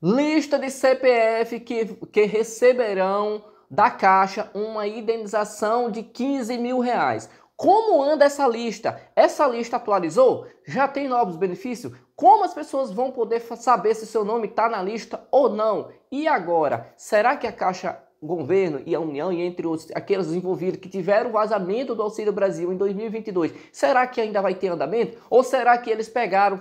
Lista de CPF que, que receberão da Caixa uma indenização de 15 mil reais. Como anda essa lista? Essa lista atualizou? Já tem novos benefícios? Como as pessoas vão poder saber se seu nome está na lista ou não? E agora? Será que a Caixa o governo e a União, e entre outros, aqueles envolvidos que tiveram vazamento do Auxílio Brasil em 2022, será que ainda vai ter andamento? Ou será que eles pegaram,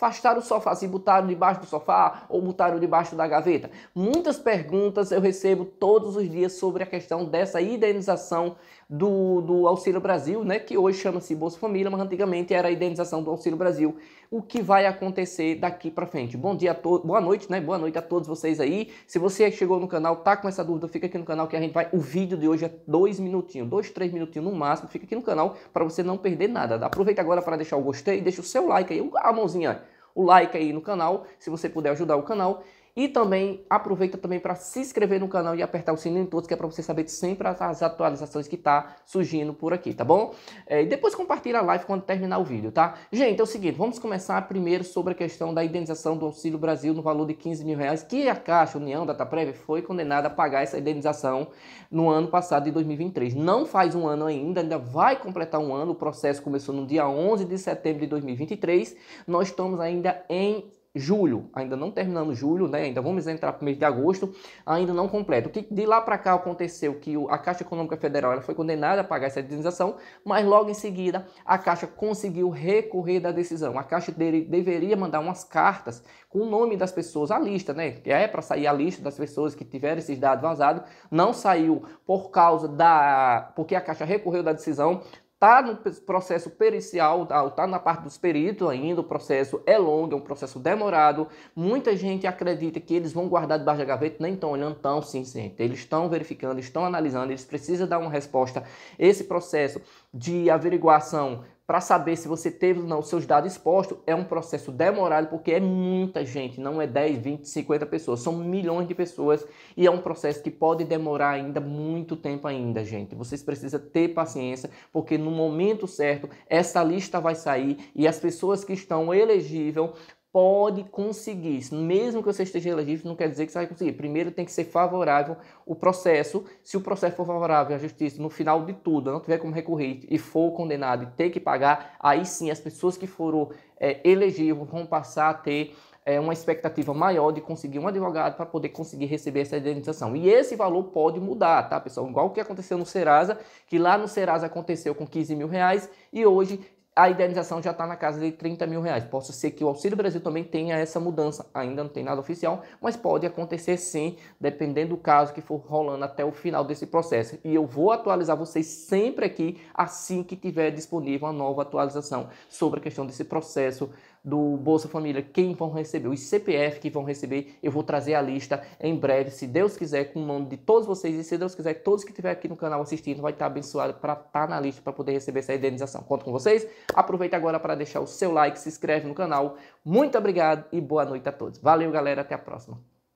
afastaram o sofá, se assim, botaram debaixo do sofá ou botaram debaixo da gaveta? Muitas perguntas eu recebo todos os dias sobre a questão dessa indenização do, do Auxílio Brasil, né, que hoje chama-se Bolsa Família, mas antigamente era a indenização do Auxílio Brasil. O que vai acontecer daqui para frente? Bom dia a todos, boa noite, né? Boa noite a todos vocês aí. Se você chegou no canal, tá com essa dúvida, fica aqui no canal que a gente vai. O vídeo de hoje é dois minutinhos, dois, três minutinhos no máximo. Fica aqui no canal para você não perder nada. Tá? Aproveita agora para deixar o gostei, deixa o seu like aí, a mãozinha, o like aí no canal, se você puder ajudar o canal. E também aproveita também para se inscrever no canal e apertar o sininho todos, que é para você saber sempre as atualizações que tá surgindo por aqui, tá bom? É, e depois compartilha a live quando terminar o vídeo, tá? Gente, é o seguinte, vamos começar primeiro sobre a questão da indenização do Auxílio Brasil no valor de 15 mil reais, que a Caixa União Data Prévia foi condenada a pagar essa indenização no ano passado de 2023. Não faz um ano ainda, ainda vai completar um ano, o processo começou no dia 11 de setembro de 2023, nós estamos ainda em julho, ainda não terminando julho, né? Ainda vamos entrar para o mês de agosto, ainda não completo. O que de lá para cá aconteceu que a Caixa Econômica Federal ela foi condenada a pagar essa indenização, mas logo em seguida a Caixa conseguiu recorrer da decisão. A Caixa dele, deveria mandar umas cartas com o nome das pessoas, a lista, né? Que é para sair a lista das pessoas que tiveram esses dados vazados, não saiu por causa da porque a Caixa recorreu da decisão, Está no processo pericial, está tá na parte dos peritos ainda, o processo é longo, é um processo demorado. Muita gente acredita que eles vão guardar debaixo da gaveta, nem estão olhando tão sim, sim. Eles estão verificando, estão analisando, eles precisam dar uma resposta. Esse processo de averiguação para saber se você teve ou não seus dados expostos, é um processo demorado porque é muita gente, não é 10, 20, 50 pessoas, são milhões de pessoas e é um processo que pode demorar ainda muito tempo ainda, gente. Vocês precisam ter paciência porque no momento certo essa lista vai sair e as pessoas que estão elegíveis pode conseguir. Mesmo que você esteja elegível, não quer dizer que você vai conseguir. Primeiro tem que ser favorável o processo. Se o processo for favorável à justiça, no final de tudo, não tiver como recorrer e for condenado e ter que pagar, aí sim as pessoas que foram é, elegíveis vão passar a ter é, uma expectativa maior de conseguir um advogado para poder conseguir receber essa indenização. E esse valor pode mudar, tá, pessoal? Igual o que aconteceu no Serasa, que lá no Serasa aconteceu com 15 mil reais e hoje a indenização já está na casa de 30 mil reais. Posso ser que o Auxílio Brasil também tenha essa mudança. Ainda não tem nada oficial, mas pode acontecer sim, dependendo do caso que for rolando até o final desse processo. E eu vou atualizar vocês sempre aqui, assim que tiver disponível a nova atualização sobre a questão desse processo do Bolsa Família, quem vão receber, os CPF que vão receber, eu vou trazer a lista em breve, se Deus quiser, com o nome de todos vocês e se Deus quiser, todos que estiver aqui no canal assistindo vai estar abençoado para estar tá na lista para poder receber essa indenização. Conto com vocês. Aproveita agora para deixar o seu like, se inscreve no canal. Muito obrigado e boa noite a todos. Valeu, galera. Até a próxima.